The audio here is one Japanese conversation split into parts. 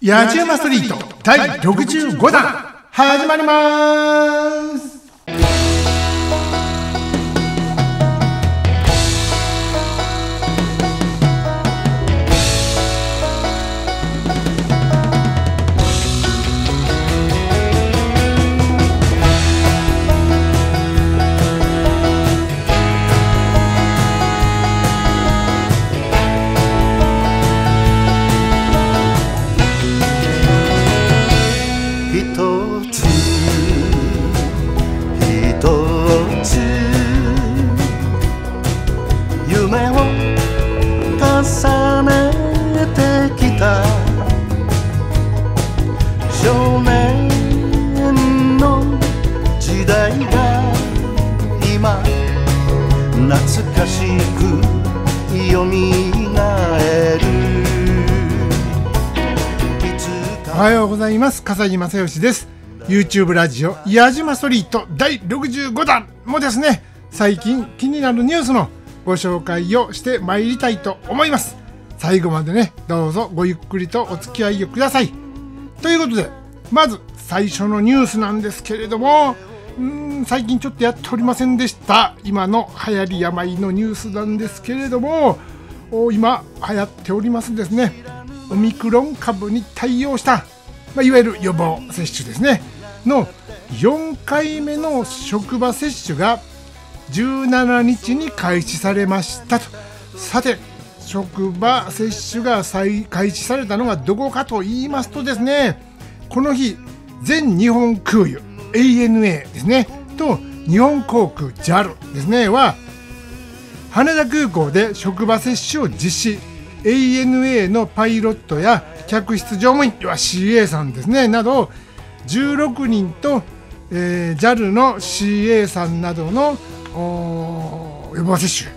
ヤジウマストリート第65弾始まります懐かしく蘇るおはようございます笠井正義です YouTube ラジオ「矢島ソリート第65弾」もですね最近気になるニュースのご紹介をしてまいりたいと思います最後までねどうぞごゆっくりとお付き合いをくださいということでまず最初のニュースなんですけれどもうん最近ちょっとやっておりませんでした今の流行り病のニュースなんですけれども今流行っておりますですねオミクロン株に対応した、まあ、いわゆる予防接種ですねの4回目の職場接種が17日に開始されましたとさて職場接種が再開始されたのがどこかと言いますとですねこの日全日本空輸 ANA ですねと日本航空 JAL ですねは羽田空港で職場接種を実施 ANA のパイロットや客室乗務員は CA さんですねなど16人と、えー、JAL の CA さんなどの予防接種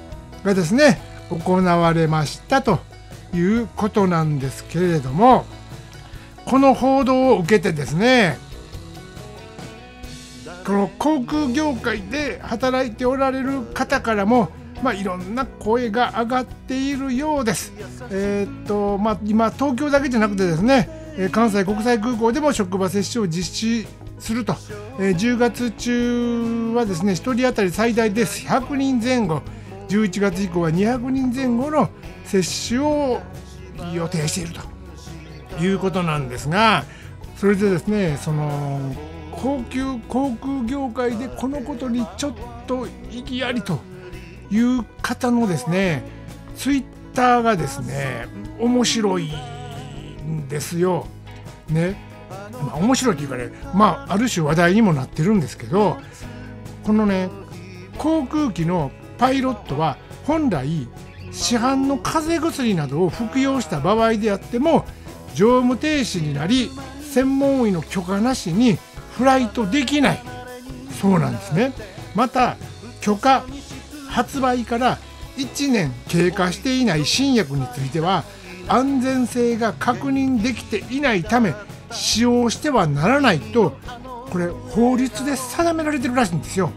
がですね行われましたということなんですけれどもこの報道を受けてですねこの航空業界で働いておられる方からも、まあ、いろんな声が上がっているようです。えー、っとまあ、今東京だけじゃなくてですね、関西国際空港でも職場接種を実施すると、え10月中はですね1人当たり最大で100人前後11月以降は200人前後の接種を予定しているということなんですがそれでですねその高級航空業界でこのことにちょっと意義ありという方のですねツイッターがですね面白いんですよ。ね、まあ、面白いというかね、まあ、ある種話題にもなってるんですけどこのね航空機のパイロットは本来市販の風邪薬などを服用した場合であっても乗務停止になり専門医の許可なしにフライトできないそうなんですねまた許可発売から1年経過していない新薬については安全性が確認できていないため使用してはならないとこれ法律で定められてるらしいんですよ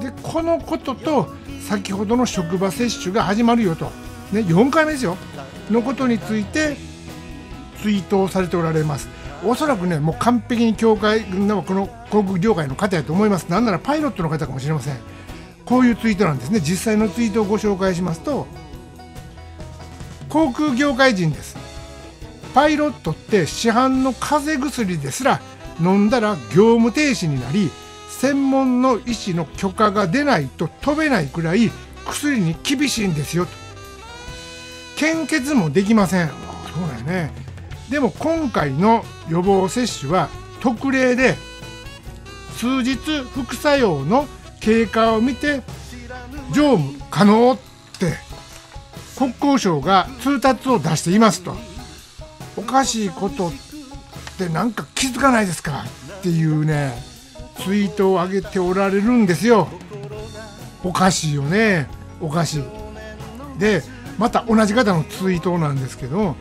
でこのことと先ほどの職場接種が始まるよと、ね、4回目ですよのことについて追悼されておられますおそらくねもう完璧に教会のこの航空業界の方やと思いますなんならパイロットの方かもしれませんこういうツイートなんですね実際のツイートをご紹介しますと航空業界人ですパイロットって市販の風邪薬ですら飲んだら業務停止になり専門の医師の許可が出ないと飛べないくらい薬に厳しいんですよと献血もできませんそうだよねでも今回の予防接種は特例で数日副作用の経過を見て常務可能って国交省が通達を出していますとおかしいことってなんか気づかないですかっていうねツイートを上げておられるんですよおかしいよねおかしいでまた同じ方のツイートなんですけど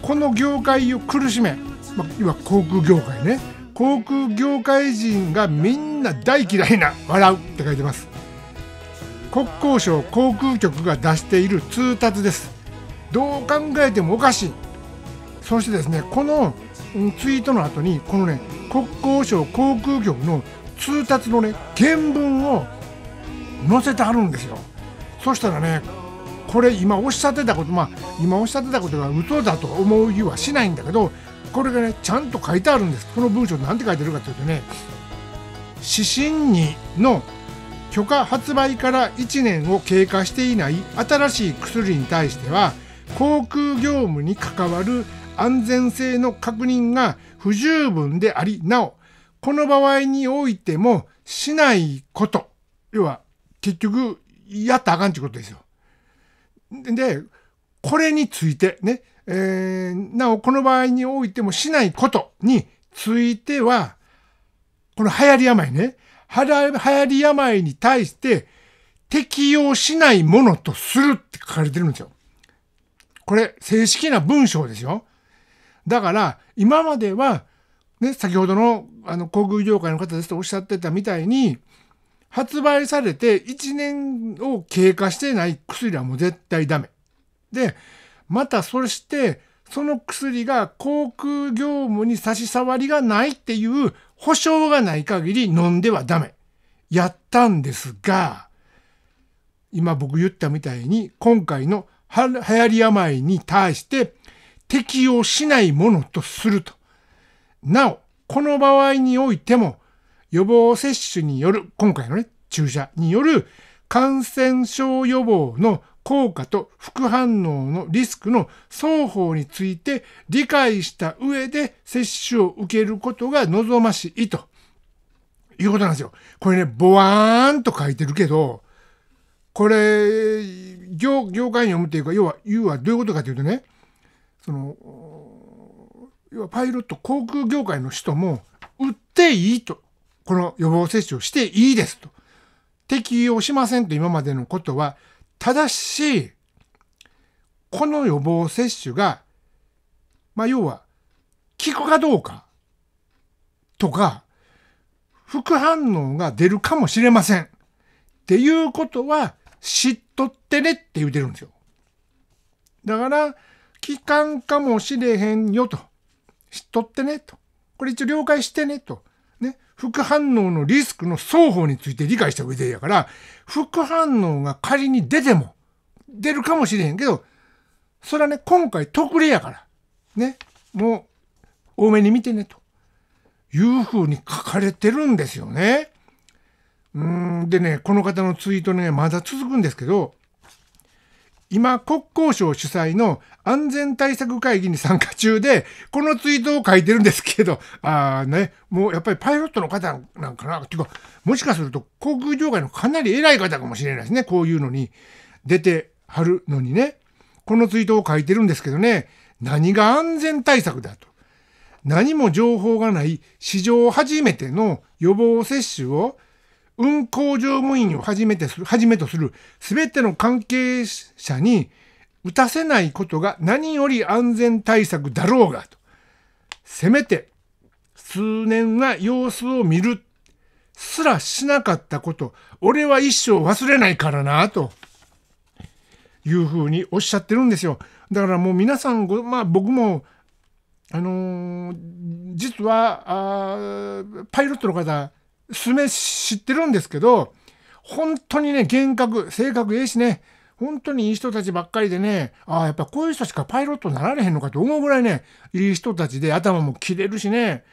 この業界を苦しめ、まあ、今航空業界ね航空業界人がみんな大嫌いな笑うって書いてます国交省航空局が出している通達ですどう考えてもおかしいそしてですねこのツイートの後にこのね国交省航空局の通達のね原文を載せてあるんですよそしたらねこれ今おっしゃってたことまあ今おっしゃってたことが嘘だと思うはしないんだけどこれがねちゃんと書いてあるんですこの文章なんて書いてるかというとね「指針に」の許可発売から1年を経過していない新しい薬に対しては航空業務に関わる安全性の確認が不十分でありなおこの場合においてもしないこと要は結局やったらあかんってことですよ。で、これについてね、えー、なお、この場合においてもしないことについては、この流行り病ね、流行り病に対して適用しないものとするって書かれてるんですよ。これ、正式な文章ですよ。だから、今までは、ね、先ほどの、あの、航空業界の方ですとおっしゃってたみたいに、発売されて1年を経過してない薬はもう絶対ダメ。で、またそして、その薬が航空業務に差し障りがないっていう保証がない限り飲んではダメ。やったんですが、今僕言ったみたいに、今回の流行り病に対して適用しないものとすると。なお、この場合においても、予防接種による、今回のね、注射による感染症予防の効果と副反応のリスクの双方について理解した上で接種を受けることが望ましいということなんですよ。これね、ボワーンと書いてるけど、これ、業、業界に読むっていうか、要は、言うはどういうことかというとね、その、要はパイロット、航空業界の人も、売っていいとこの予防接種をしていいですと。適用しませんと今までのことは、ただし、この予防接種が、まあ、要は、効くかどうか、とか、副反応が出るかもしれません。っていうことは、知っとってねって言うてるんですよ。だから、期間かもしれへんよと。知っとってねと。これ一応了解してねと。副反応のリスクの双方について理解した上でやから、副反応が仮に出ても、出るかもしれへんけど、それはね、今回特例やから、ね、もう、多めに見てね、というふうに書かれてるんですよね。うん、でね、この方のツイートね、まだ続くんですけど、今、国交省主催の安全対策会議に参加中で、このツイートを書いてるんですけど、あね、もうやっぱりパイロットの方なんかな、っていうか、もしかすると航空業界のかなり偉い方かもしれないですね、こういうのに出てはるのにね。このツイートを書いてるんですけどね、何が安全対策だと。何も情報がない史上初めての予防接種を運行乗務員をはじめてするはじめとするすべての関係者に打たせないことが何より安全対策だろうがと。せめて数年は様子を見るすらしなかったこと、俺は一生忘れないからな、というふうにおっしゃってるんですよ。だからもう皆さんご、まあ僕も、あのー、実はあ、パイロットの方、すめ知ってるんですけど、本当にね、厳格、性格ええしね、本当にいい人たちばっかりでね、ああ、やっぱこういう人しかパイロットになられへんのかと思うぐらいね、いい人たちで頭も切れるしね、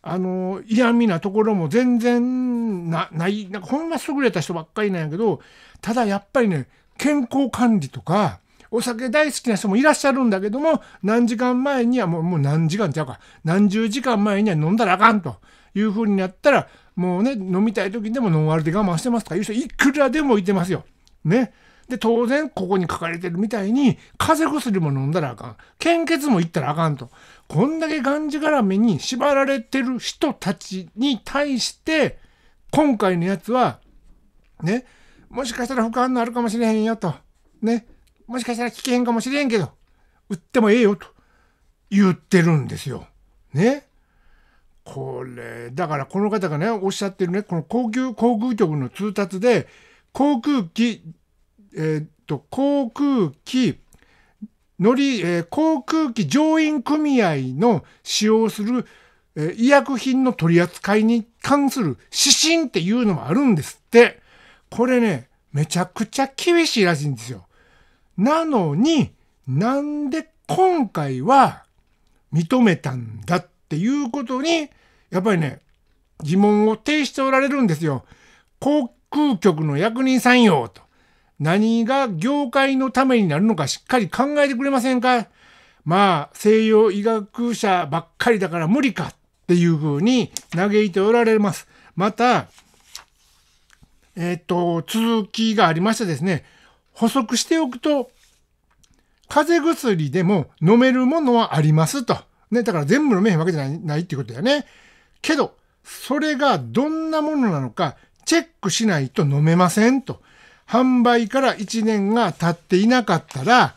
あの、嫌味なところも全然な、ない、なんかほんま優れた人ばっかりなんやけど、ただやっぱりね、健康管理とか、お酒大好きな人もいらっしゃるんだけども、何時間前にはもう、もう何時間ちゃうか、何十時間前には飲んだらあかんというふうになったら、もうね、飲みたい時でもノンアルで我慢してますとかいう人いくらでもいてますよ。ね。で、当然、ここに書かれてるみたいに、風邪薬も飲んだらあかん。献血も行ったらあかんと。こんだけがんじがらめに縛られてる人たちに対して、今回のやつは、ね、もしかしたら不安のあるかもしれへんよと。ね、もしかしたら危険かもしれんけど、売ってもええよと言ってるんですよ。ね。これ、だからこの方がね、おっしゃってるね、この航空、航空局の通達で、航空機、えー、っと、航空機、乗り、えー、航空機乗員組合の使用する、えー、医薬品の取り扱いに関する指針っていうのもあるんですって。これね、めちゃくちゃ厳しいらしいんですよ。なのに、なんで今回は認めたんだってっていうことに、やっぱりね、疑問を呈しておられるんですよ。航空局の役人さんよ、と。何が業界のためになるのかしっかり考えてくれませんかまあ、西洋医学者ばっかりだから無理かっていうふうに嘆いておられます。また、えっ、ー、と、続きがありましてですね、補足しておくと、風邪薬でも飲めるものはありますと。ね、だから全部のメへヘわけじゃないないっていうことだよね。けど、それがどんなものなのか、チェックしないと飲めませんと。販売から1年が経っていなかったら、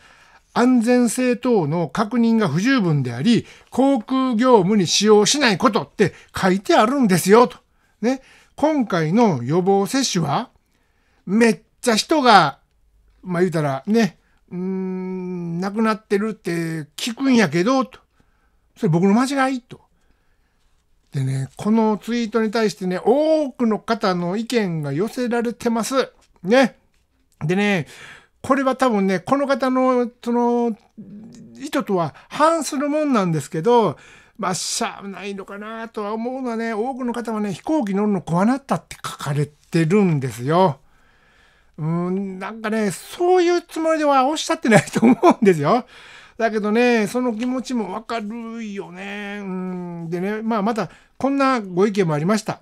安全性等の確認が不十分であり、航空業務に使用しないことって書いてあるんですよ、と。ね。今回の予防接種は、めっちゃ人が、まあ言うたらね、うーん、亡くなってるって聞くんやけど、と。それ僕の間違いと。でね、このツイートに対してね、多くの方の意見が寄せられてます。ね。でね、これは多分ね、この方の、その、意図とは反するもんなんですけど、まあ、しゃあないのかなとは思うのはね、多くの方はね、飛行機乗るの怖なったって書かれてるんですよ。うん、なんかね、そういうつもりではおっしゃってないと思うんですよ。だけどね、その気持ちもわかるよね。うん。でね、まあまた、こんなご意見もありました。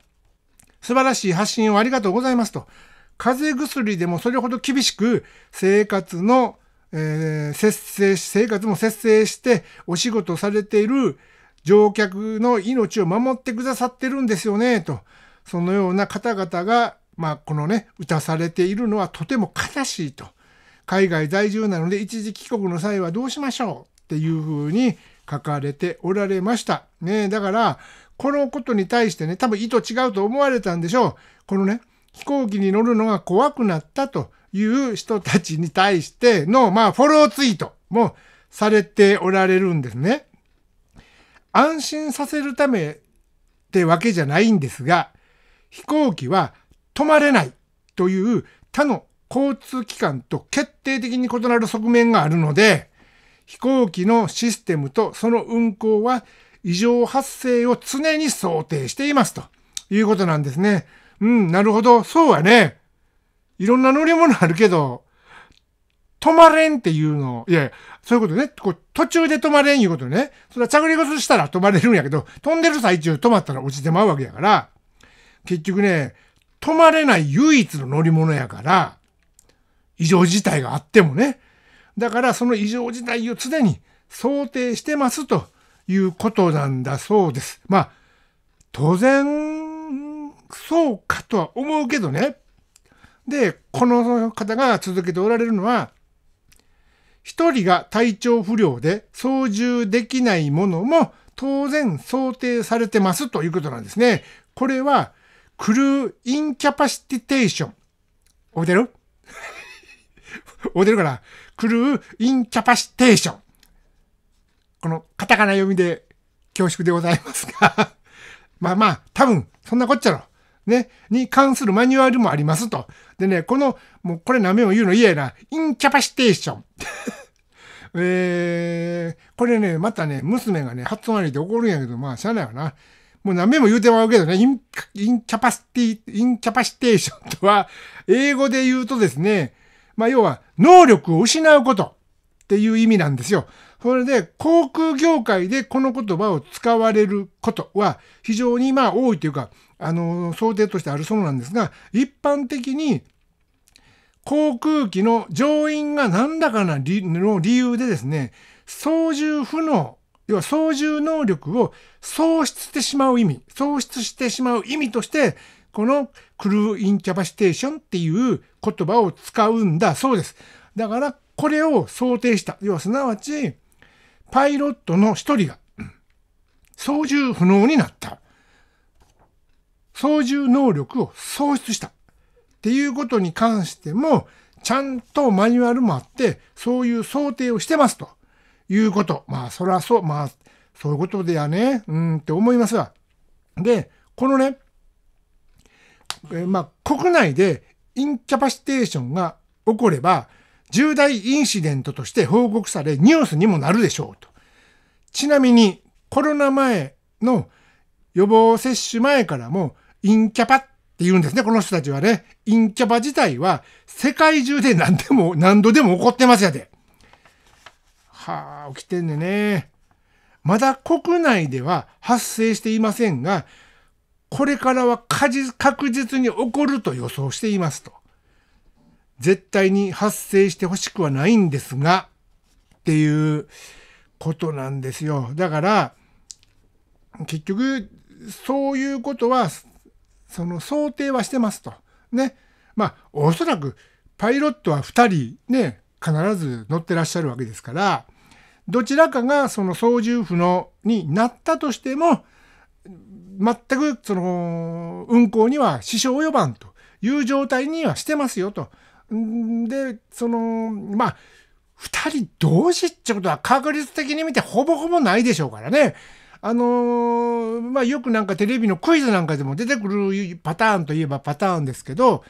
素晴らしい発信をありがとうございますと。風邪薬でもそれほど厳しく生活の、えー、節制し、生活も節制してお仕事されている乗客の命を守ってくださってるんですよね、と。そのような方々が、まあ、このね、歌されているのはとても悲しいと。海外在住なので一時帰国の際はどうしましょうっていうふうに書かれておられました。ねだから、このことに対してね、多分意図違うと思われたんでしょう。このね、飛行機に乗るのが怖くなったという人たちに対しての、まあ、フォローツイートもされておられるんですね。安心させるためってわけじゃないんですが、飛行機は止まれないという他の交通機関と決定的に異なる側面があるので、飛行機のシステムとその運行は異常発生を常に想定していますということなんですね。うん、なるほど。そうはね。いろんな乗り物あるけど、止まれんっていうのを、いやいや、そういうことね。こう途中で止まれんいうことね。それは着陸したら止まれるんやけど、飛んでる最中止まったら落ちてまうわけやから、結局ね、止まれない唯一の乗り物やから、異常事態があってもね。だからその異常事態を常に想定してますということなんだそうです。まあ、当然、そうかとは思うけどね。で、この方が続けておられるのは、一人が体調不良で操縦できないものも当然想定されてますということなんですね。これは、クルーインキャパシティテーション。覚えてるおでてるから、クルーインキャパシテーション。このカタカナ読みで恐縮でございますが まあまあ、多分、そんなこっちゃろ。ね、に関するマニュアルもありますと。でね、この、もうこれ何めも言うの嫌やな。インキャパシテーション。えー、これね、またね、娘がね、発音悪りで怒るんやけど、まあ、しゃあないわな。もう何めも言うてまうけどね、イン、インキャパシティ、インキャパシテーションとは、英語で言うとですね、まあ、要は能力を失うことっていう意味なんですよ。それで、航空業界でこの言葉を使われることは非常にまあ多いというか、あの、想定としてあるそうなんですが、一般的に航空機の乗員が何らかの理由でですね、操縦不能、要は操縦能力を喪失してしまう意味、喪失してしまう意味として、このクルーインキャパシテーションっていう言葉を使うんだそうです。だからこれを想定した。要はすなわち、パイロットの一人が操縦不能になった。操縦能力を喪失した。っていうことに関しても、ちゃんとマニュアルもあって、そういう想定をしてますということ。まあ、そらそう、まあ、そういうことでやね、うんって思いますわ。で、このね、えまあ、国内でインキャパシテーションが起これば、重大インシデントとして報告され、ニュースにもなるでしょうと。ちなみに、コロナ前の予防接種前からも、インキャパって言うんですね、この人たちはね。インキャパ自体は、世界中で何でも、何度でも起こってますやで。はあ、起きてんねね。まだ国内では発生していませんが、これからは確実に起こると予想していますと。絶対に発生してほしくはないんですが、っていうことなんですよ。だから、結局、そういうことは、その想定はしてますと。ね。まあ、おそらく、パイロットは2人ね、必ず乗ってらっしゃるわけですから、どちらかがその操縦不能になったとしても、全くその運行には支障呼ばんという状態にはしてますよと。で、その、まあ、2人同時ってことは確率的に見てほぼほぼないでしょうからね。あのー、まあ、よくなんかテレビのクイズなんかでも出てくるパターンといえばパターンですけど、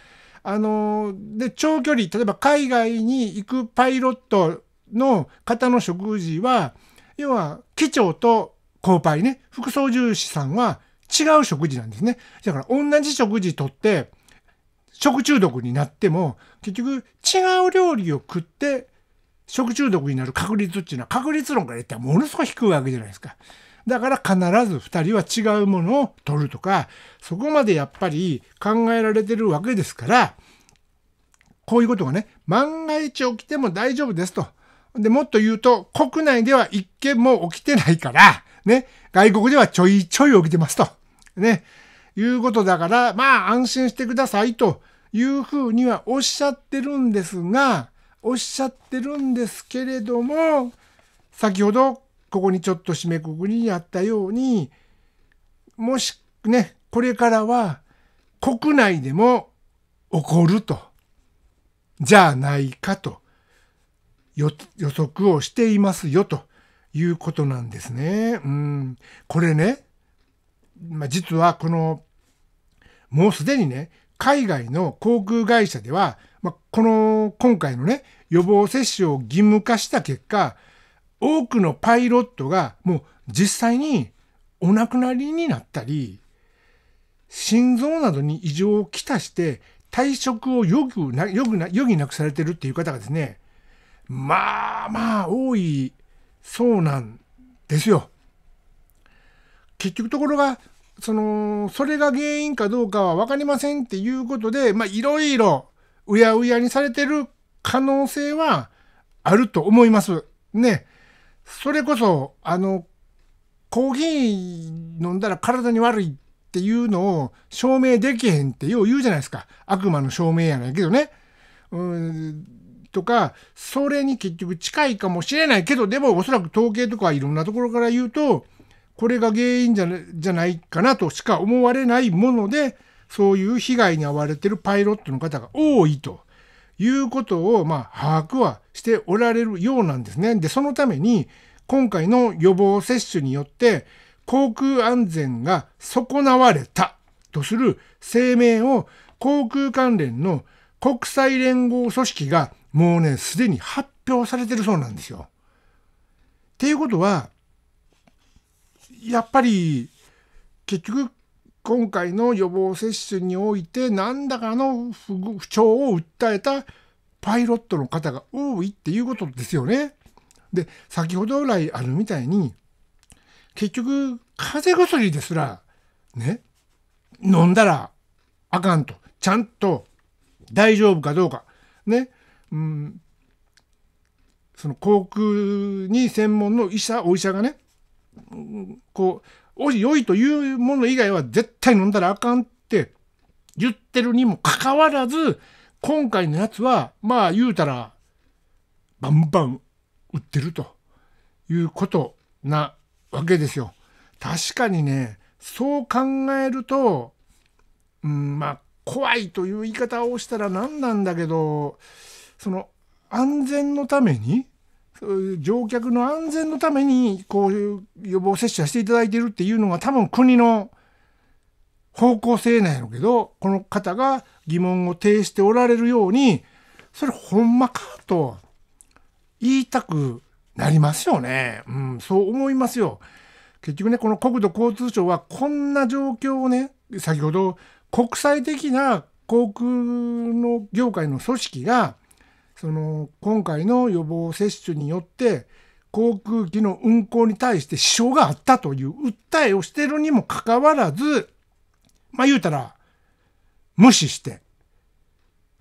あのー、で、長距離、例えば海外に行くパイロットの方の食事は、要は、機長と後輩ね、副操縦士さんは違う食事なんですね。だから同じ食事とって、食中毒になっても、結局違う料理を食って、食中毒になる確率っていうのは確率論から言ったらものすごい低いわけじゃないですか。だから必ず2人は違うものを取るとか、そこまでやっぱり考えられてるわけですから、こういうことがね、万が一起きても大丈夫ですと。で、もっと言うと、国内では一件も起きてないから、ね、外国ではちょいちょい起きてますと。ね、いうことだから、まあ安心してくださいというふうにはおっしゃってるんですが、おっしゃってるんですけれども、先ほどここにちょっと締めくくりにあったように、もしね、これからは国内でも起こると、じゃないかと予測をしていますよということなんですね。うん。これね、まあ、実はこの、もうすでにね、海外の航空会社では、まあ、この今回のね、予防接種を義務化した結果、多くのパイロットがもう実際にお亡くなりになったり、心臓などに異常をきたして退職を余儀な余儀な余儀なくされてるっていう方がですね、まあまあ多いそうなんですよ。結局ところがその、それが原因かどうかは分かりませんっていうことで、まあ、いろいろ、うやうやにされてる可能性はあると思います。ね。それこそ、あの、コーヒー飲んだら体に悪いっていうのを証明できへんってよう言うじゃないですか。悪魔の証明やないけどね。うんとか、それに結局近いかもしれないけど、でもおそらく統計とかいろんなところから言うと、これが原因じゃじゃないかなとしか思われないもので、そういう被害に遭われてるパイロットの方が多いということを、まあ、把握はしておられるようなんですね。で、そのために、今回の予防接種によって、航空安全が損なわれたとする声明を航空関連の国際連合組織がもうね、すでに発表されてるそうなんですよ。っていうことは、やっぱり結局今回の予防接種において何らかの不調を訴えたパイロットの方が多いっていうことですよね。で先ほど来あるみたいに結局風邪薬ですらね飲んだらあかんとちゃんと大丈夫かどうかね、うん、その航空に専門の医者お医者がねこう、良いというもの以外は絶対飲んだらあかんって言ってるにもかかわらず、今回のやつは、まあ言うたら、バンバン売ってるということなわけですよ。確かにね、そう考えると、うん、まあ、怖いという言い方をしたら何なんだけど、その、安全のために、乗客の安全のためにこういう予防接種はしていただいてるっていうのが多分国の方向性なんやろうけどこの方が疑問を呈しておられるようにそれほんまかと言いたくなりますよね。うん、そう思いますよ。結局ねこの国土交通省はこんな状況をね先ほど国際的な航空の業界の組織がその今回の予防接種によって航空機の運航に対して支障があったという訴えをしてるにもかかわらずまあ言うたら無視して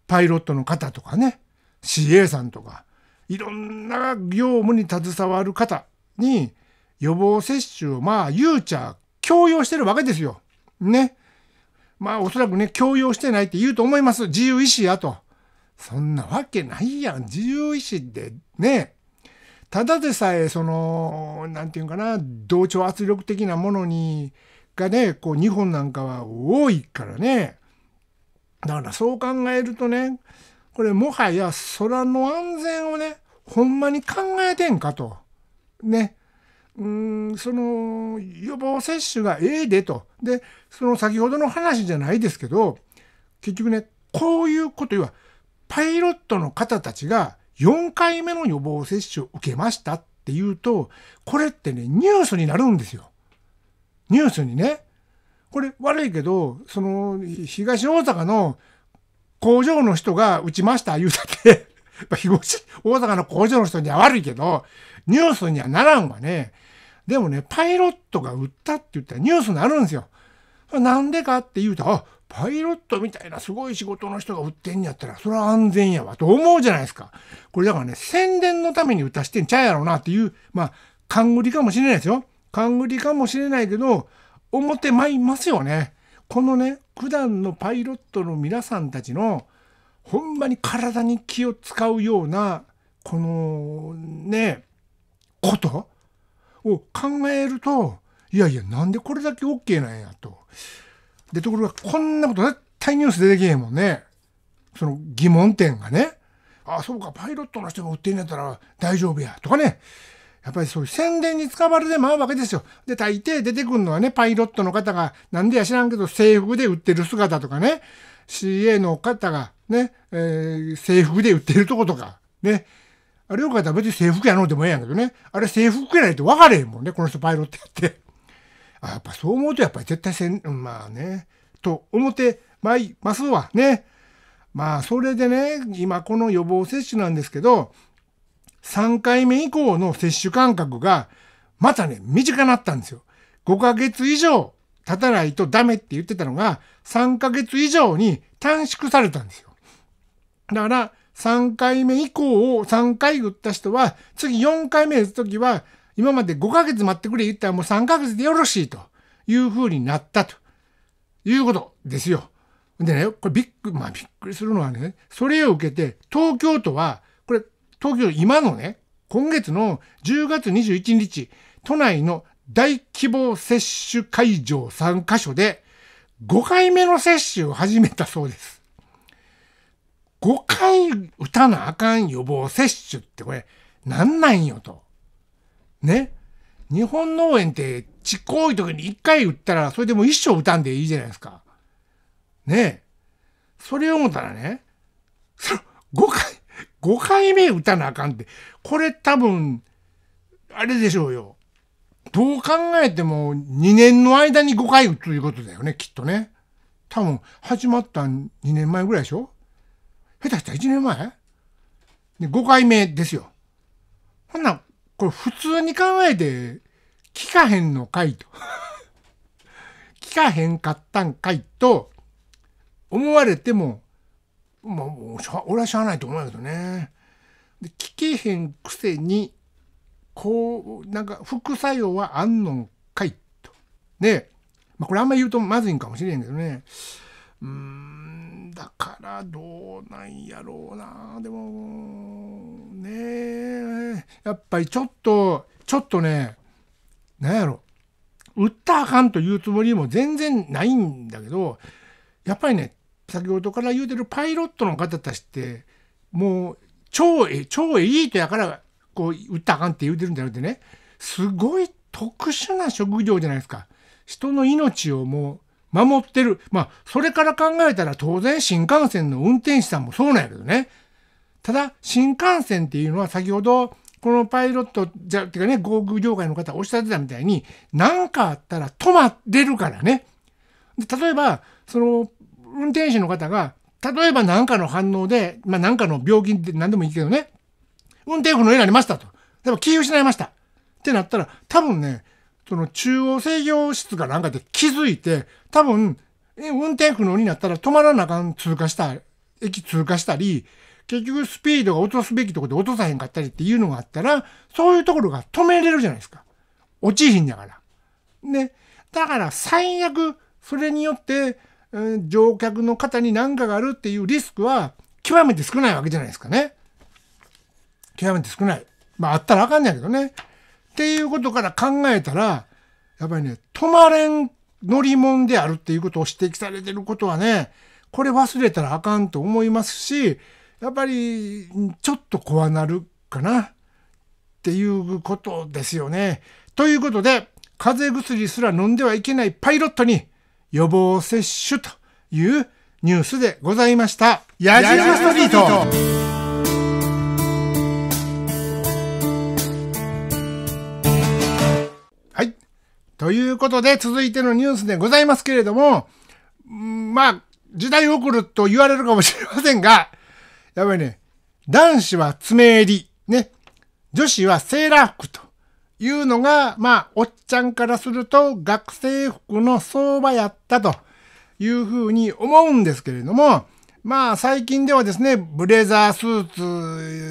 パイロットの方とかね CA さんとかいろんな業務に携わる方に予防接種をまあ言うちゃ強要してるわけですよ。ね。まあおそらくね強要してないって言うと思います自由意志やと。そんなわけないやん自由意志でねただでさえそのなんて言うかな同調圧力的なものにがねこう日本なんかは多いからねだからそう考えるとねこれもはや空の安全をねほんまに考えてんかとねうんその予防接種がええでとでその先ほどの話じゃないですけど結局ねこういうこと言うわパイロットの方たちが4回目の予防接種を受けましたっていうと、これってね、ニュースになるんですよ。ニュースにね。これ悪いけど、その、東大阪の工場の人が打ちました言うたって東大阪の工場の人には悪いけど、ニュースにはならんわね。でもね、パイロットが打ったって言ったらニュースになるんですよ。なんでかって言うと、あ、パイロットみたいなすごい仕事の人が売ってんやったら、それは安全やわと思うじゃないですか。これだからね、宣伝のために歌してんちゃうやろうなっていう、まあ、勘繰りかもしれないですよ。勘繰りかもしれないけど、思ってまいますよね。このね、普段のパイロットの皆さんたちの、ほんまに体に気を使うような、この、ね、ことを考えると、いやいや、なんでこれだけ OK なんやと。で、ところが、こんなこと絶対ニュース出てけへんもんね。その疑問点がね。ああ、そうか、パイロットの人が売ってんやったら大丈夫や。とかね。やっぱりそういう宣伝に使われてまうわけですよ。で、大抵出てくるのはね、パイロットの方が、なんでや知らんけど、制服で売ってる姿とかね、CA の方がね、えー、制服で売ってるとことか、ね。あれよかったら別に制服やのでもええやんけどね。あれ制服やないと分かれへんもんね、この人パイロットやって。あやっぱそう思うとやっぱり絶対せん、まあね、と思ってまいますわね。まあそれでね、今この予防接種なんですけど、3回目以降の接種間隔がまたね、短くなったんですよ。5ヶ月以上経たないとダメって言ってたのが、3ヶ月以上に短縮されたんですよ。だから、3回目以降を3回打った人は、次4回目打つときは、今まで5ヶ月待ってくれ言ったらもう3ヶ月でよろしいというふうになったということですよ。でね、これびっくり、まあびっくりするのはね、それを受けて東京都は、これ東京今のね、今月の10月21日、都内の大規模接種会場3カ所で5回目の接種を始めたそうです。5回打たなあかん予防接種ってこれ何なんよと。ね。日本農園ってちっこい時に一回打ったら、それでも一生打たんでいいじゃないですか。ねそれを思ったらね、そ5回、5回目打たなあかんって、これ多分、あれでしょうよ。どう考えても2年の間に5回打つということだよね、きっとね。多分、始まった2年前ぐらいでしょ下手したら1年前で、5回目ですよ。ほんなこれ普通に考えて、聞かへんのかいと 聞かへんかったんかいと、思われても、まあ、俺はしゃあないと思うんだけどね。で聞けへんくせに、こう、なんか副作用はあんのかいと。ねまあ、これあんま言うとまずいんかもしれんけどね。うーん、だからどうなんやろうな。でも、ねやっぱりちょっとちょっとね何やろ売ったあかんというつもりも全然ないんだけどやっぱりね先ほどから言うてるパイロットの方たちってもう超え超エリートやからこう売ったあかんって言うてるんじゃなくてねすごい特殊な職業じゃないですか。人の命をもう守ってる。まあ、それから考えたら当然新幹線の運転手さんもそうなんやけどね。ただ、新幹線っていうのは先ほど、このパイロットじゃ、てかね、航空業界の方おっしゃってたみたいに、何かあったら止まれるからね。で例えば、その、運転手の方が、例えば何かの反応で、まあ何かの病気って何でもいいけどね、運転不能になりましたと。例えば気を失いました。ってなったら、多分ね、その中央制御室かなんかで気づいて、多分、運転不能になったら止まらなあかん通過した、駅通過したり、結局スピードが落とすべきとこで落とさへんかったりっていうのがあったら、そういうところが止めれるじゃないですか。落ちひんだから。ね。だから最悪、それによって、乗客の方に何かがあるっていうリスクは極めて少ないわけじゃないですかね。極めて少ない。まああったらあかんねやけどね。っていうことから考えたら、やっぱりね、止まれん乗り物であるっていうことを指摘されてることはね、これ忘れたらあかんと思いますし、やっぱりちょっと怖なるかなっていうことですよね。ということで風邪薬すら飲んではいけないパイロットに予防接種というニュースでございました。ジルストリートはい。ということで、続いてのニュースでございますけれども、まあ、時代遅ると言われるかもしれませんが、やばいね、男子は爪襟、ね、女子はセーラー服というのが、まあ、おっちゃんからすると学生服の相場やったというふうに思うんですけれども、まあ、最近ではですね、ブレザースー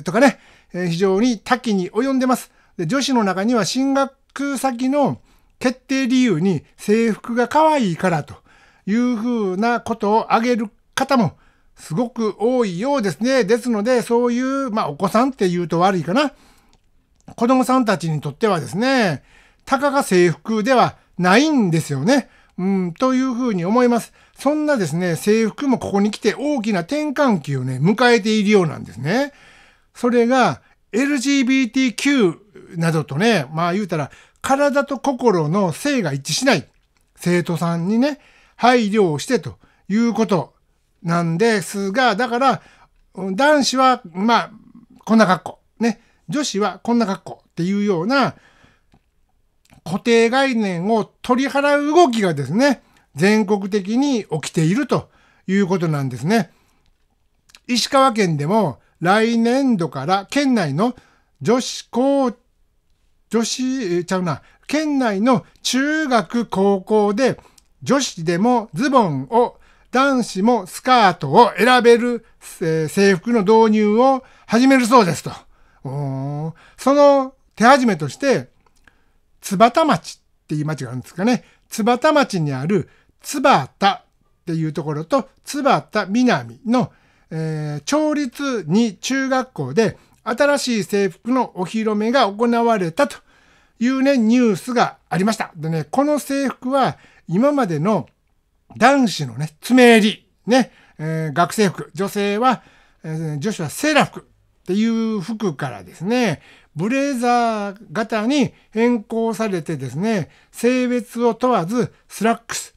ツとかね、非常に多岐に及んでます。で女子の中には進学先の決定理由に制服が可愛いからというふうなことを挙げる方もすごく多いようですね。ですので、そういう、まあ、お子さんって言うと悪いかな。子供さんたちにとってはですね、たかが制服ではないんですよね。うん、というふうに思います。そんなですね、制服もここに来て大きな転換期をね、迎えているようなんですね。それが LGBTQ などとね、まあ言うたら、体と心の性が一致しない生徒さんにね、配慮をしてということなんですが、だから、男子は、まあ、こんな格好。ね。女子はこんな格好っていうような固定概念を取り払う動きがですね、全国的に起きているということなんですね。石川県でも来年度から県内の女子高、女子、ちゃうな、県内の中学高校で女子でもズボンを男子もスカートを選べる、制服の導入を始めるそうですと。その手始めとして、津幡町っていう町があるんですかね。津幡町にある津幡っていうところと津幡南の、えー、町立に中学校で新しい制服のお披露目が行われたというね、ニュースがありました。でね、この制服は今までの男子のね、爪襟、ね、えー、学生服、女性は、えー、女子はセーラー服っていう服からですね、ブレザー型に変更されてですね、性別を問わずスラックス、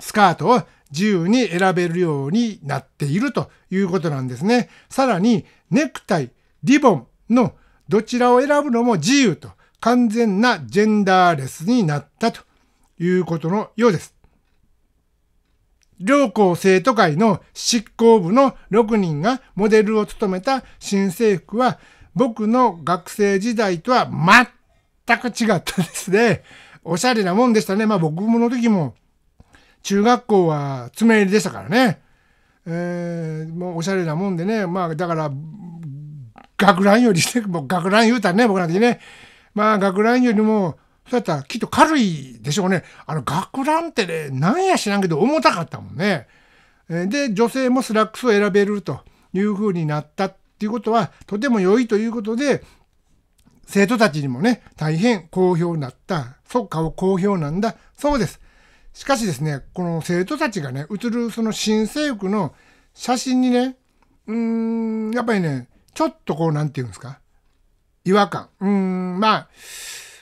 スカートを自由に選べるようになっているということなんですね。さらに、ネクタイ、リボンのどちらを選ぶのも自由と完全なジェンダーレスになったということのようです。両校生徒会の執行部の6人がモデルを務めた新制服は、僕の学生時代とは全く違ったですね。おしゃれなもんでしたね。まあ僕もの時も、中学校は爪入りでしたからね。えー、もうおしゃれなもんでね。まあだから、学ランよりして、もう学ラン言うたらね、僕なんてね。まあ学ランよりも、そうやったらきっと軽いでしょうね。あの、学ランってね、なんや知らんけど重たかったもんね。で、女性もスラックスを選べるという風になったっていうことは、とても良いということで、生徒たちにもね、大変好評になった。そっかを好評なんだ。そうです。しかしですね、この生徒たちがね、写るその新制服の写真にね、うーん、やっぱりね、ちょっとこう、なんて言うんですか、違和感。うーん、まあ、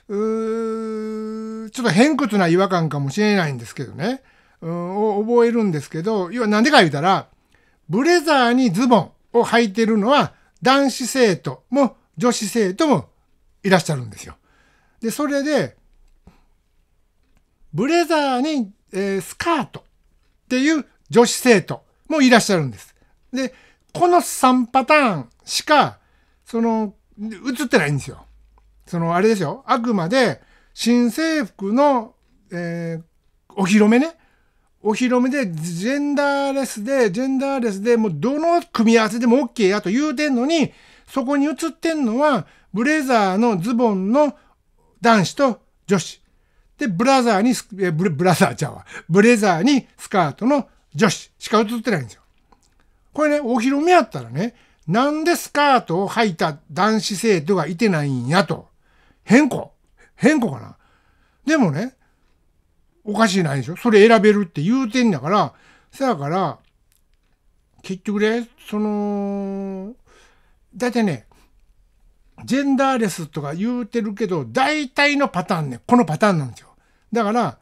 うちょっと偏屈な違和感かもしれないんですけどね、うん、を覚えるんですけど、要はなんでか言うたら、ブレザーにズボンを履いてるのは男子生徒も女子生徒もいらっしゃるんですよ。で、それで、ブレザーに、えー、スカートっていう女子生徒もいらっしゃるんです。で、この3パターンしか、その、映ってないんですよ。そのあれですよ、あくまで新制服の、えー、お披露目ね。お披露目でジェンダーレスで、ジェンダーレスでもうどの組み合わせでも OK やと言うてんのに、そこに映ってんのはブレザーのズボンの男子と女子。で、ブラザーにえブレ、ブラザーちゃうわ。ブレザーにスカートの女子しか映ってないんですよ。これね、お披露目やったらね、なんでスカートを履いた男子生徒がいてないんやと。変更変更かなでもね、おかしいないでしょそれ選べるって言うてんだから、せやから、結局ね、その、だいたいね、ジェンダーレスとか言うてるけど、大体のパターンね、このパターンなんですよ。だから、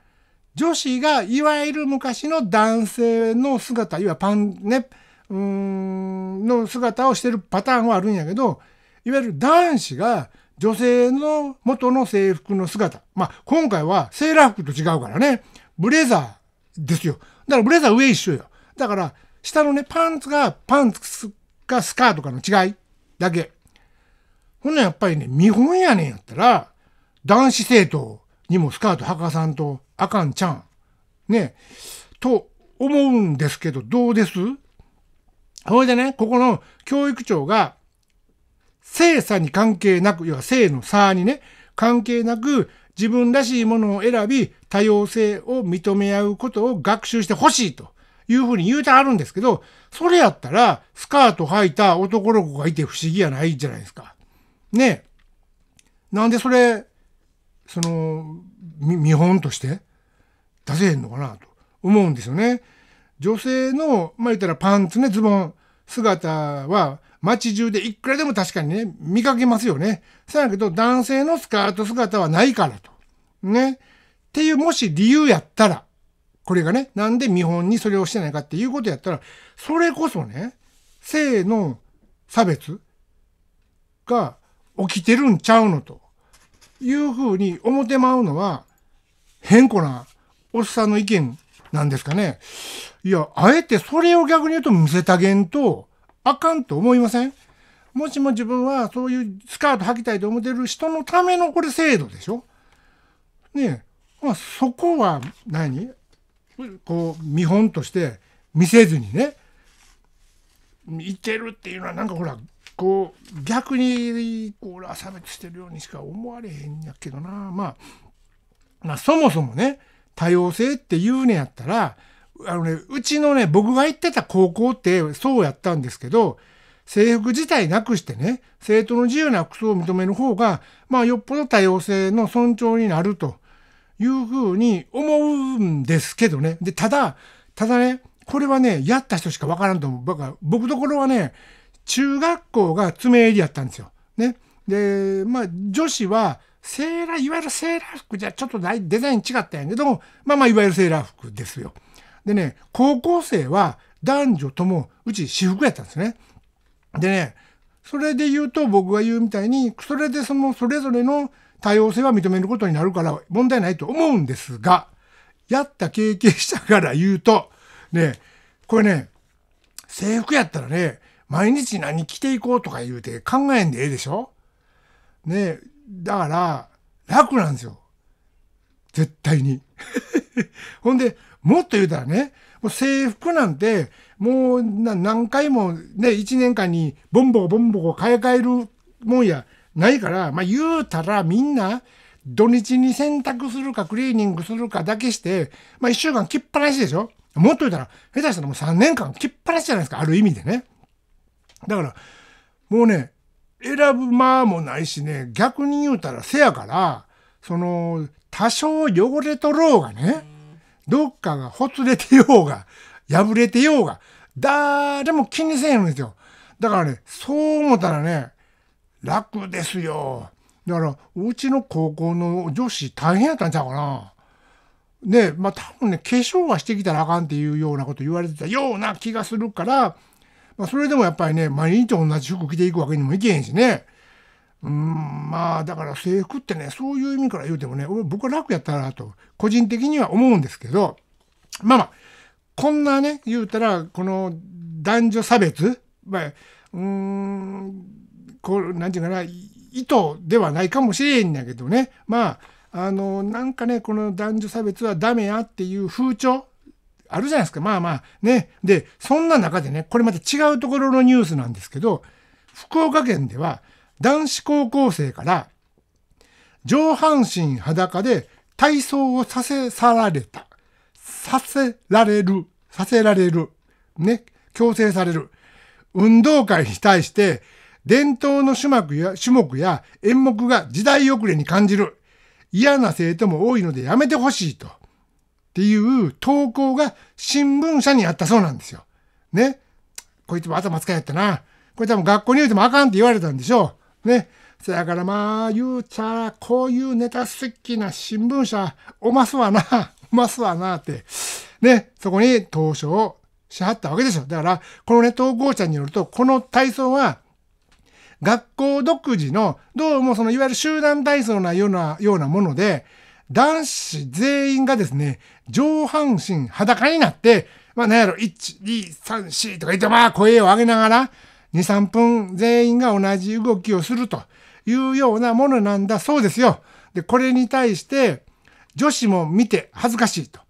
女子がいわゆる昔の男性の姿、いわゆるパンね、うーん、の姿をしてるパターンはあるんやけど、いわゆる男子が女性の元の制服の姿。まあ、今回はセーラー服と違うからね。ブレザーですよ。だからブレザー上一緒よ。だから、下のね、パンツが、パンツかスカートかの違いだけ。ほんなやっぱりね、見本やねんやったら、男子生徒にもスカート履かさんとあかんちゃん。ね。と思うんですけど、どうですほいでね、ここの教育長が、性差に関係なく、要は性の差にね、関係なく自分らしいものを選び、多様性を認め合うことを学習してほしいというふうに言うてあるんですけど、それやったら、スカート履いた男の子がいて不思議やないじゃないですか。ねなんでそれ、その、見本として出せへんのかなと思うんですよね。女性の、まあ、言ったらパンツね、ズボン、姿は、街中でいくらでも確かにね、見かけますよね。そうやけど、男性のスカート姿はないからと。ね。っていう、もし理由やったら、これがね、なんで見本にそれをしてないかっていうことやったら、それこそね、性の差別が起きてるんちゃうのというふうに思ってまうのは、変故なおっさんの意見なんですかね。いや、あえてそれを逆に言うと見せたげんと、あかんと思いませんもしも自分はそういうスカート履きたいと思ってる人のためのこれ制度でしょねまあ、そこは何こう見本として見せずにねいてるっていうのはなんかほらこう逆にこう差別してるようにしか思われへんやけどな、まあ、まあそもそもね多様性っていうねやったらあのね、うちのね、僕が行ってた高校ってそうやったんですけど、制服自体なくしてね、生徒の自由な服装を認める方が、まあよっぽど多様性の尊重になるというふうに思うんですけどね。で、ただ、ただね、これはね、やった人しかわからんと思う。僕ところはね、中学校が爪襟やったんですよ。ね。で、まあ女子は、セーラー、いわゆるセーラー服じゃちょっとデザイン違ったんやけども、まあまあいわゆるセーラー服ですよ。でね、高校生は男女ともうち私服やったんですね。でね、それで言うと僕が言うみたいに、それでそのそれぞれの多様性は認めることになるから問題ないと思うんですが、やった経験者から言うと、ね、これね、制服やったらね、毎日何着ていこうとか言うて考えんでええでしょねだから、楽なんですよ。絶対に。ほんで、もっと言うたらね、もう制服なんて、もう何回もね、1年間にボンボコボンボコ買い替えるもんやないから、まあ言うたらみんな、土日に洗濯するかクリーニングするかだけして、まあ1週間着っぱなしでしょもっと言うたら、下手したらもう3年間着っぱなしじゃないですか、ある意味でね。だから、もうね、選ぶ間もないしね、逆に言うたらせやから、その、多少汚れとろうがね、どっかがほつれてようが、破れてようが、誰も気にせえんですよ。だからね、そう思ったらね、楽ですよ。だから、うちの高校の女子大変やったんちゃうかな。ね、まあ多分ね、化粧はしてきたらあかんっていうようなこと言われてたような気がするから、まあそれでもやっぱりね、毎日同じ服着ていくわけにもいけへんしね。うんまあだから制服ってねそういう意味から言うてもね僕は楽やったなと個人的には思うんですけどまあまあこんなね言うたらこの男女差別まあうんこう何て言うかな意図ではないかもしれんやけどねまああのなんかねこの男女差別はダメやっていう風潮あるじゃないですかまあまあねでそんな中でねこれまた違うところのニュースなんですけど福岡県では男子高校生から上半身裸で体操をさせられた。させられる。させられる。ね。強制される。運動会に対して伝統の種目や種目や演目が時代遅れに感じる。嫌な生徒も多いのでやめてほしいと。っていう投稿が新聞社にあったそうなんですよ。ね。こいつも頭使いやったな。これ多分学校に言うてもあかんって言われたんでしょう。ね。せやからまあ、言うちゃら、こういうネタ好きな新聞社、おますわな、おますわな、って。ね、そこに投書をしはったわけでしょ。だから、このね、投稿者によると、この体操は、学校独自の、どうもその、いわゆる集団体操なような、ようなもので、男子全員がですね、上半身裸になって、まあ、なんやろ、1、2、3、4とか言って、まあ、声を上げながら、2、3分全員が同じ動きをするというようなものなんだそうですよ。で、これに対して女子も見て恥ずかしいと。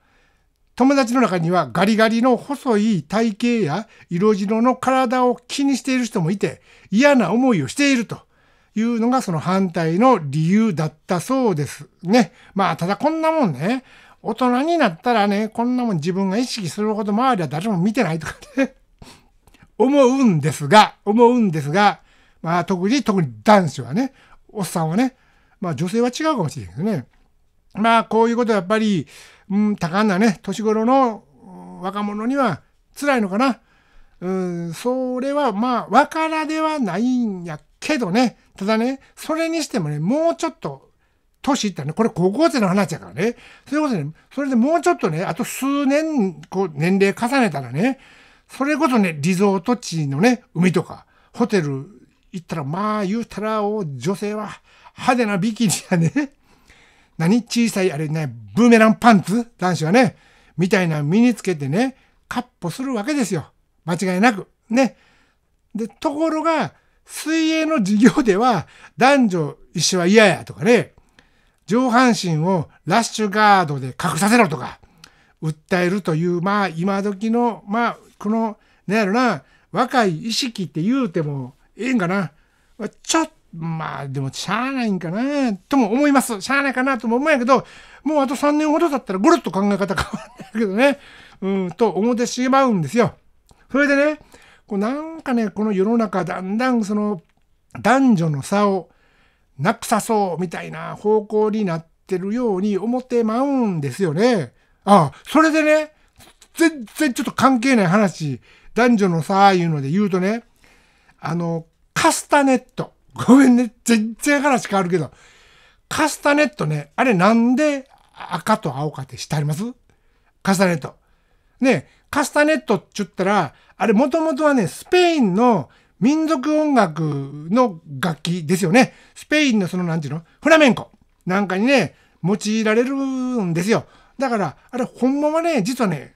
友達の中にはガリガリの細い体型や色白の体を気にしている人もいて嫌な思いをしているというのがその反対の理由だったそうですね。まあただこんなもんね、大人になったらね、こんなもん自分が意識するほど周りは誰も見てないとかね。思うんですが、思うんですが、まあ特に、特に男子はね、おっさんはね、まあ女性は違うかもしれないですね。まあこういうことはやっぱり、うん、多感なね、年頃の若者には辛いのかな。うん、それはまあ、わからではないんやけどね、ただね、それにしてもね、もうちょっと、年いったらね、これ高校生の話やからね、そういうことね、それでもうちょっとね、あと数年、こう、年齢重ねたらね、それこそね、リゾート地のね、海とか、ホテル行ったら、まあ言うたら、女性は派手なビキニやね。何小さい、あれね、ブーメランパンツ男子はね、みたいな身につけてね、カッポするわけですよ。間違いなく。ね。で、ところが、水泳の授業では、男女一緒は嫌やとかね、上半身をラッシュガードで隠させろとか、訴えるという、まあ、今時の、まあ、この、なんやろな、若い意識って言うてもええんかな。ちょっと、まあでもしゃあないんかな、とも思います。しゃあないかなとも思うんやけど、もうあと3年ほどだったらぐるっと考え方変わるんだけどね、うん、と思ってしまうんですよ。それでね、こうなんかね、この世の中だんだんその男女の差をなくさそうみたいな方向になってるように思ってまうんですよね。ああ、それでね、全然ちょっと関係ない話、男女のさ、あいうので言うとね、あの、カスタネット。ごめんね、全然話変わるけど、カスタネットね、あれなんで赤と青かって知ってありますカスタネット。ね、カスタネットって言ったら、あれもともとはね、スペインの民族音楽の楽器ですよね。スペインのその、なんて言うのフラメンコなんかにね、用いられるんですよ。だから、あれ、ほんまはね、実はね、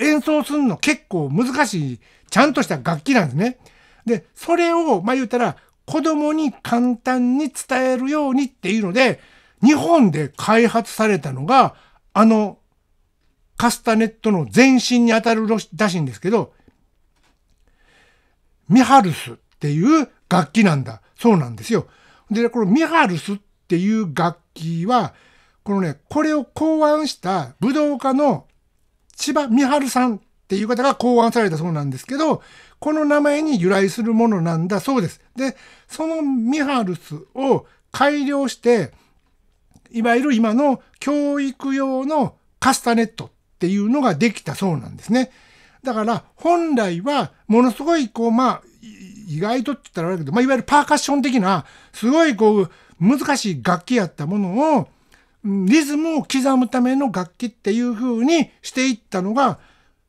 演奏するの結構難しい、ちゃんとした楽器なんですね。で、それを、まあ言ったら、子供に簡単に伝えるようにっていうので、日本で開発されたのが、あの、カスタネットの前身にあたるらしいんですけど、ミハルスっていう楽器なんだ。そうなんですよ。で、このミハルスっていう楽器は、このね、これを考案した武道家の千葉美春さんっていう方が考案されたそうなんですけど、この名前に由来するものなんだそうです。で、そのミハルスを改良して、いわゆる今の教育用のカスタネットっていうのができたそうなんですね。だから本来はものすごいこうまあ意外とって言ったらあれだけど、まあ、いわゆるパーカッション的なすごいこう難しい楽器やったものをリズムを刻むための楽器っていう風にしていったのが、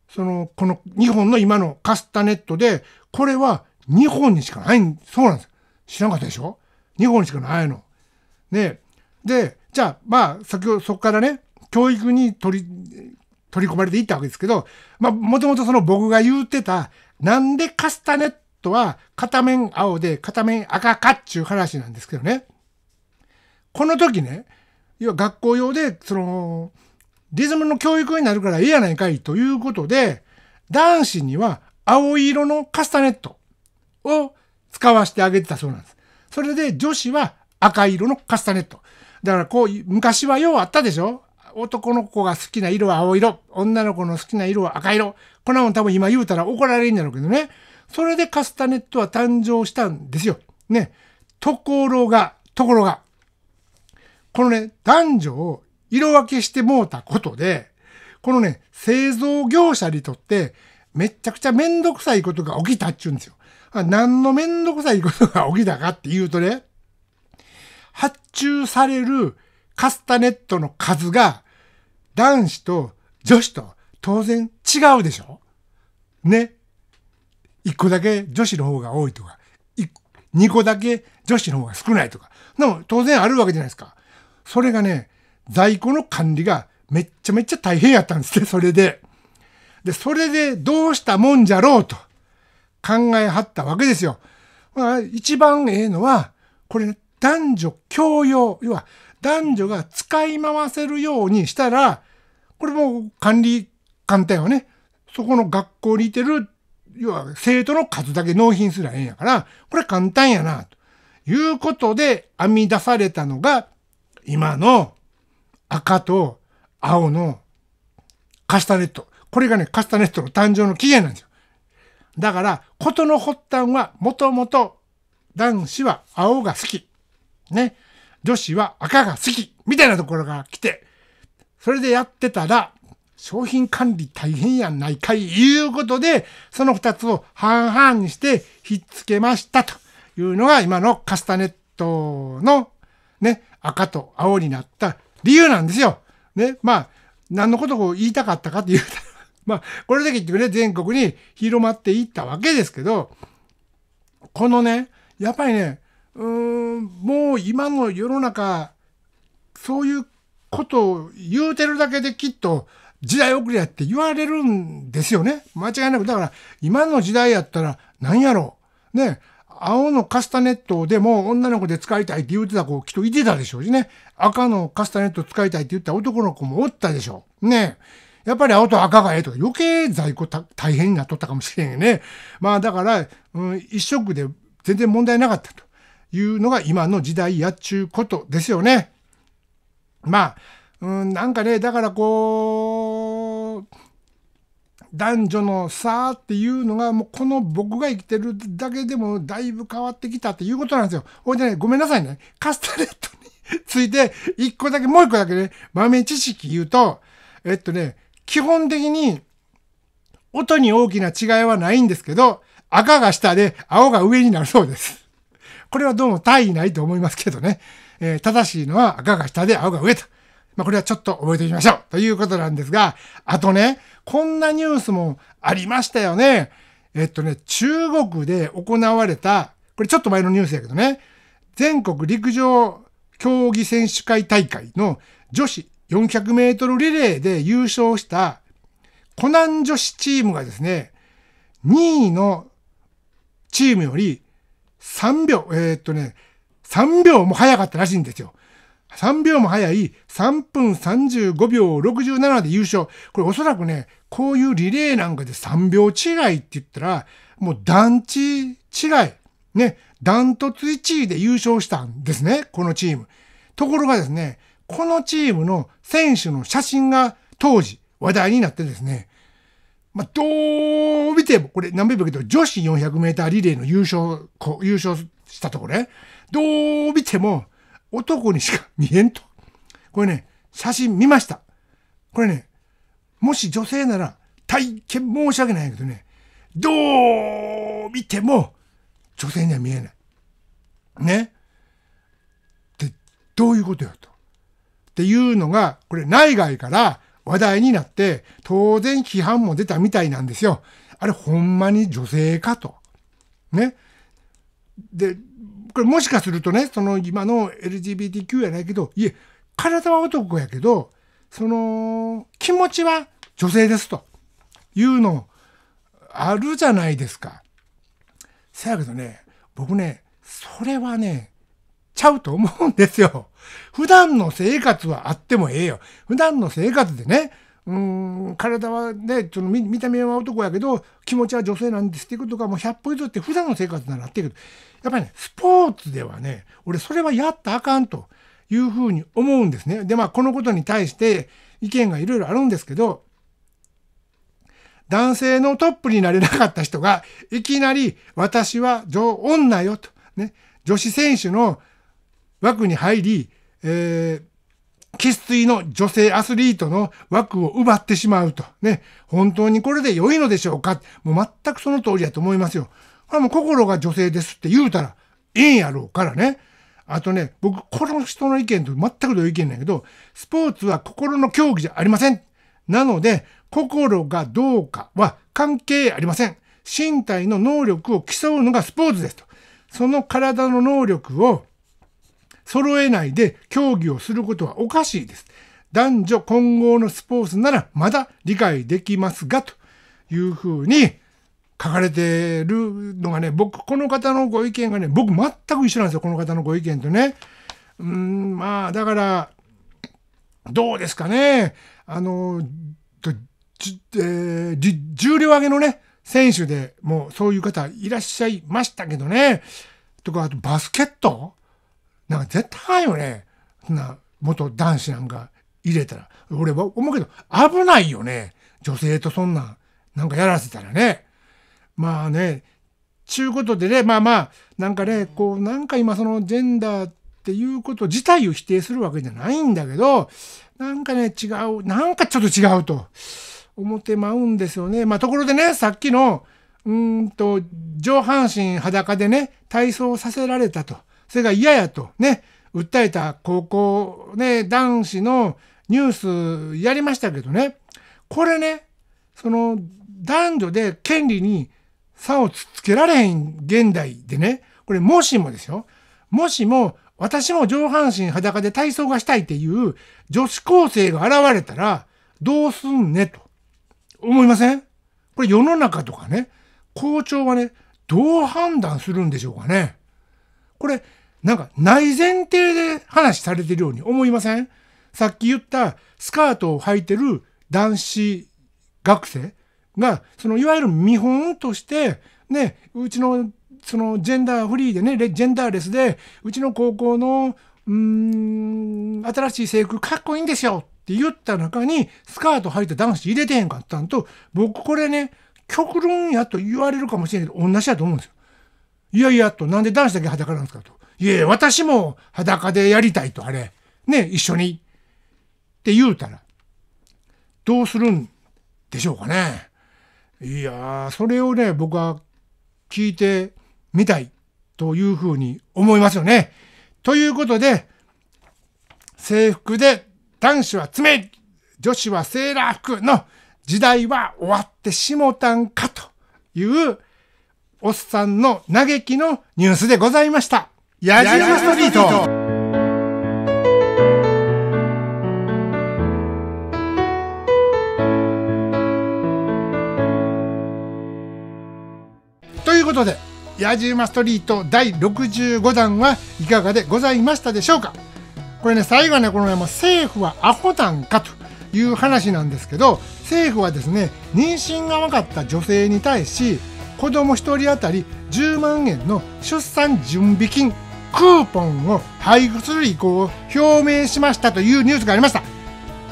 その、この2本の今のカスタネットで、これは日本にしかない、そうなんです。知らなかったでしょ日本にしかないの。ねで、じゃあ、まあ、先ほどそこからね、教育に取り、取り込まれていったわけですけど、まあ、もともとその僕が言ってた、なんでカスタネットは片面青で片面赤かっちゅう話なんですけどね。この時ね、要は学校用で、その、リズムの教育になるからええやないかいということで、男子には青色のカスタネットを使わせてあげてたそうなんです。それで女子は赤色のカスタネット。だからこう、昔はようあったでしょ男の子が好きな色は青色、女の子の好きな色は赤色。こんなもん多分今言うたら怒られるんだろうけどね。それでカスタネットは誕生したんですよ。ね。ところが、ところが、このね、男女を色分けしてもうたことで、このね、製造業者にとって、めちゃくちゃめんどくさいことが起きたっちゅうんですよ。何のめんどくさいことが起きたかっていうとね、発注されるカスタネットの数が男子と女子と当然違うでしょね。一個だけ女子の方が多いとか、二個だけ女子の方が少ないとか、でも当然あるわけじゃないですか。それがね、在庫の管理がめっちゃめっちゃ大変やったんですね、それで。で、それでどうしたもんじゃろうと考えはったわけですよ。まあ、一番ええのは、これ、ね、男女共用、要は男女が使い回せるようにしたら、これも管理官隊はね、そこの学校にいてる、要は生徒の数だけ納品すらええんやから、これ簡単やな、ということで編み出されたのが、今の赤と青のカスタネット。これがね、カスタネットの誕生の起源なんですよ。だから、事の発端は、もともと男子は青が好き。ね。女子は赤が好き。みたいなところが来て、それでやってたら、商品管理大変やないかい、いうことで、その二つを半々にしてひっつけましたというのが今のカスタネットのね、赤と青になった理由なんですよ。ね。まあ、何のことを言いたかったかって言うたら、まあ、これだけ言ってね、全国に広まっていったわけですけど、このね、やっぱりね、うーん、もう今の世の中、そういうことを言うてるだけできっと時代遅れやって言われるんですよね。間違いなく。だから、今の時代やったら何やろう。ね、青のカスタネットでも女の子で使いたいって言ってた子きっといてたでしょうしね。赤のカスタネット使いたいって言った男の子もおったでしょう。ねやっぱり青と赤がええとか余計在庫大変になっとったかもしれんよね。まあだから、うん、一色で全然問題なかったというのが今の時代やっちゅうことですよね。まあ、うん、なんかね、だからこう、男女の差っていうのがもうこの僕が生きてるだけでもだいぶ変わってきたっていうことなんですよ。ほいでね、ごめんなさいね。カスタネットについて一個だけもう一個だけね、豆知識言うと、えっとね、基本的に音に大きな違いはないんですけど、赤が下で青が上になるそうです。これはどうも大意ないと思いますけどね。えー、正しいのは赤が下で青が上と。まあ、これはちょっと覚えておきましょうということなんですが、あとね、こんなニュースもありましたよね。えっとね、中国で行われた、これちょっと前のニュースやけどね、全国陸上競技選手会大会の女子400メートルリレーで優勝したコナン女子チームがですね、2位のチームより3秒、えー、っとね、3秒も早かったらしいんですよ。3秒も早い3分35秒67で優勝。これおそらくね、こういうリレーなんかで3秒違いって言ったら、もう団地違い。ね、ダントツ1位で優勝したんですね、このチーム。ところがですね、このチームの選手の写真が当時話題になってですね、まあ、どう見ても、これ何べんも言うけど、女子400メーターリレーの優勝、優勝したところね、どう見ても、男にしか見えんと。これね、写真見ました。これね、もし女性なら、大変申し訳ないけどね、どう見ても女性には見えない。ね。って、どういうことよ、と。っていうのが、これ内外から話題になって、当然批判も出たみたいなんですよ。あれ、ほんまに女性かと。ね。で、これもしかするとね、その今の LGBTQ やないけど、いえ、体は男やけど、その、気持ちは女性ですというの、あるじゃないですか。せやけどね、僕ね、それはね、ちゃうと思うんですよ。普段の生活はあってもええよ。普段の生活でね、うん体はねその見見た目は男やけど気持ちは女性なんですっていうことがもう100歩譲って普段の生活ならあってけどやっぱりねスポーツではね俺それはやったあかんというふうに思うんですね。でまあこのことに対して意見がいろいろあるんですけど男性のトップになれなかった人がいきなり私は女よと、ね、女子選手の枠に入り、えー生粋の女性アスリートの枠を奪ってしまうと。ね。本当にこれで良いのでしょうかもう全くその通りだと思いますよ。これも心が女性ですって言うたら、ええんやろうからね。あとね、僕、この人の意見と全く同意見だけど、スポーツは心の競技じゃありません。なので、心がどうかは関係ありません。身体の能力を競うのがスポーツですと。その体の能力を揃えないで競技をすることはおかしいです。男女混合のスポーツならまだ理解できますが、というふうに書かれてるのがね、僕、この方のご意見がね、僕全く一緒なんですよ、この方のご意見とね。うん、まあ、だから、どうですかね。あの、えー、重量上げのね、選手でもうそういう方いらっしゃいましたけどね。とか、あとバスケットなんか絶対よね。そんな元男子なんか入れたら。俺は思うけど危ないよね。女性とそんな、なんかやらせたらね。まあね、ちゅうことでね、まあまあ、なんかね、こう、なんか今そのジェンダーっていうこと自体を否定するわけじゃないんだけど、なんかね、違う、なんかちょっと違うと思ってまうんですよね。まあところでね、さっきの、うんと、上半身裸でね、体操させられたと。それが嫌やとね、訴えた高校ね、男子のニュースやりましたけどね、これね、その男女で権利に差をつけられへん現代でね、これもしもですよ、もしも私も上半身裸で体操がしたいっていう女子高生が現れたらどうすんねと思いませんこれ世の中とかね、校長はね、どう判断するんでしょうかね。これ、なんか、内前提で話されてるように思いませんさっき言ったスカートを履いてる男子学生が、そのいわゆる見本として、ね、うちの、そのジェンダーフリーでね、ジェンダーレスで、うちの高校の、うん、新しい制服かっこいいんですよって言った中に、スカート履いた男子入れてへんかったんと、僕これね、極論やと言われるかもしれないけど、同じだと思うんですよ。いやいやと、なんで男子だけ裸なんですかと。いや私も裸でやりたいと、あれ。ね、一緒に。って言うたら、どうするんでしょうかね。いやそれをね、僕は聞いてみたいというふうに思いますよね。ということで、制服で男子は爪、女子はセーラー服の時代は終わってしもたんかというおっさんの嘆きのニュースでございました。ヤジマストリートということで、ヤジ馬ストリート第65弾はいかがでございましたでしょうかこれね、最後はね、この前も政府はアホなんかという話なんですけど、政府はですね、妊娠が分かった女性に対し、子供1人当たり10万円の出産準備金クーポンを配布する意向を表明しましたというニュースがありました。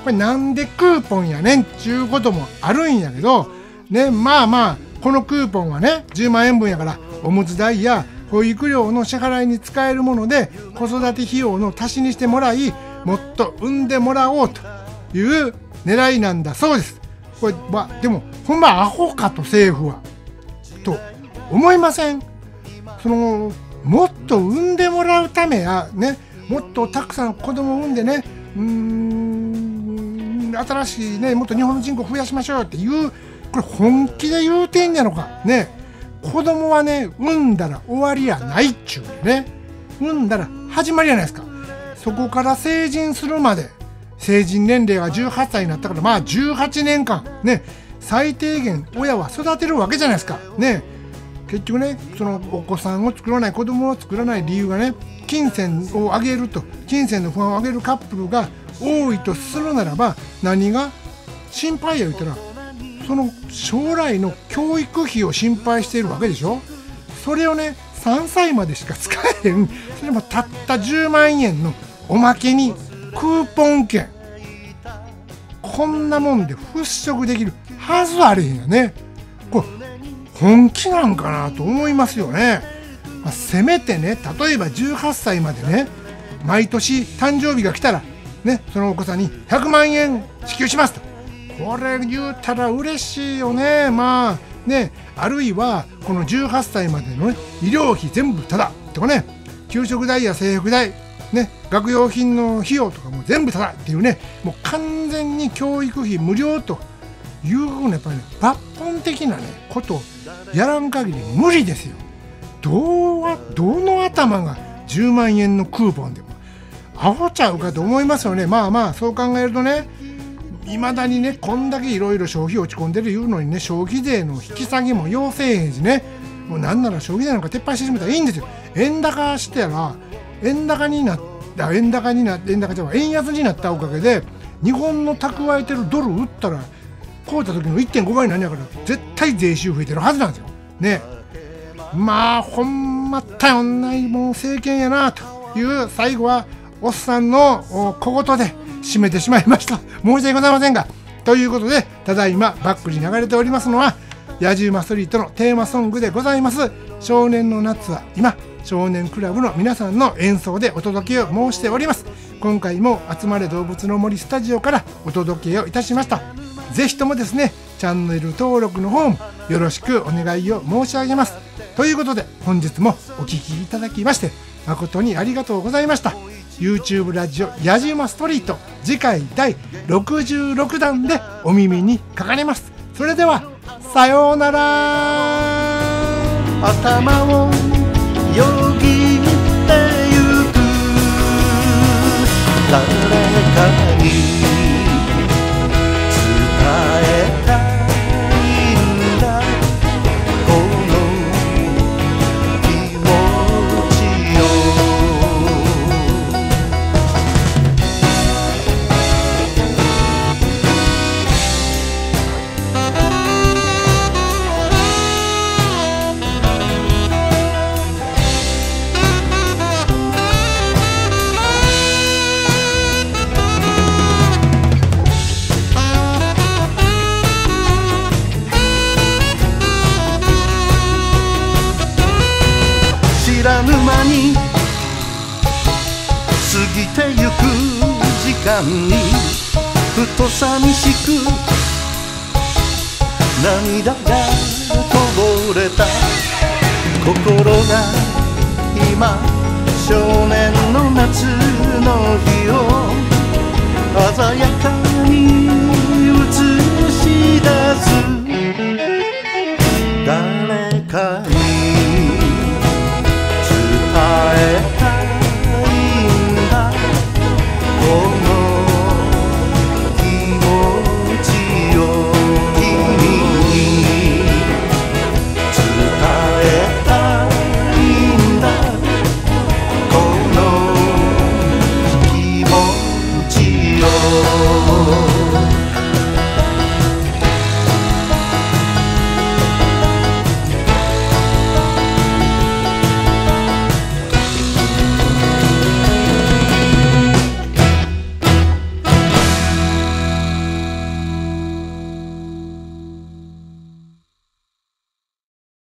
これなんでクーポンやねんっちゅうこともあるんやけど、ね、まあまあ、このクーポンはね、10万円分やから、おむつ代や保育料の支払いに使えるもので、子育て費用の足しにしてもらい、もっと産んでもらおうという狙いなんだそうです。これ、まあ、でも、ほんまアホかと政府は。と思いませんそのもっと産んでもらうためやねもっとたくさん子供を産んでねうん新しいねもっと日本の人口増やしましょうっていうこれ本気で言うてんやろかね子供はね産んだら終わりやないっちゅうね産んだら始まりやないですかそこから成人するまで成人年齢が18歳になったからまあ18年間ね最低限親は育てるわけじゃないですかね結局ねそのお子さんを作らない子供を作らない理由がね金銭を上げると金銭の不安を上げるカップルが多いとするならば何が心配や言うたらその将来の教育費を心配しているわけでしょそれをね3歳までしか使えへんそれもたった10万円のおまけにクーポン券こんなもんで払拭できるはずあれへんよねこれ本気なんかなと思いますよね、まあ、せめてね例えば18歳までね毎年誕生日が来たらねそのお子さんに100万円支給しますとこれ言うたら嬉しいよねまあねあるいはこの18歳までの、ね、医療費全部ただとかね給食代や制服代ね、学用品の費用とかも全部ただっていうねもう完全に教育費無料というふうやっぱりね抜本的なねことをやらん限り無理ですよ。どうはどの頭が10万円のクーポンでもアホちゃうかと思いますよねまあまあそう考えるとねいまだにねこんだけいろいろ消費落ち込んでるいうのにね消費税の引き下げも要請へんしねもうなんなら消費税なんか撤廃してしまったらいいんですよ円高したら円高になった円高になって円高じゃ円安になったおかげで日本の蓄えてるドル売ったら買うた時の1.5倍なんやから絶対税収増えてるはずなんですよねまあほんまったよんないもん政権やなという最後はおっさんの小言で締めてしまいました申し訳ございませんがということでただいまバックに流れておりますのは野獣マストリートのテーマソングでございます少年の夏は今少年クラブの皆さんの演奏でお届けを申しております今回も集まれ動物の森スタジオからお届けをいたしましたぜひともですねチャンネル登録の方もよろしくお願いを申し上げますということで本日もお聴きいただきまして誠にありがとうございました YouTube ラジオ「矢島ストリート」次回第66弾でお耳にかかれますそれではさようなら頭をよぎってゆく誰か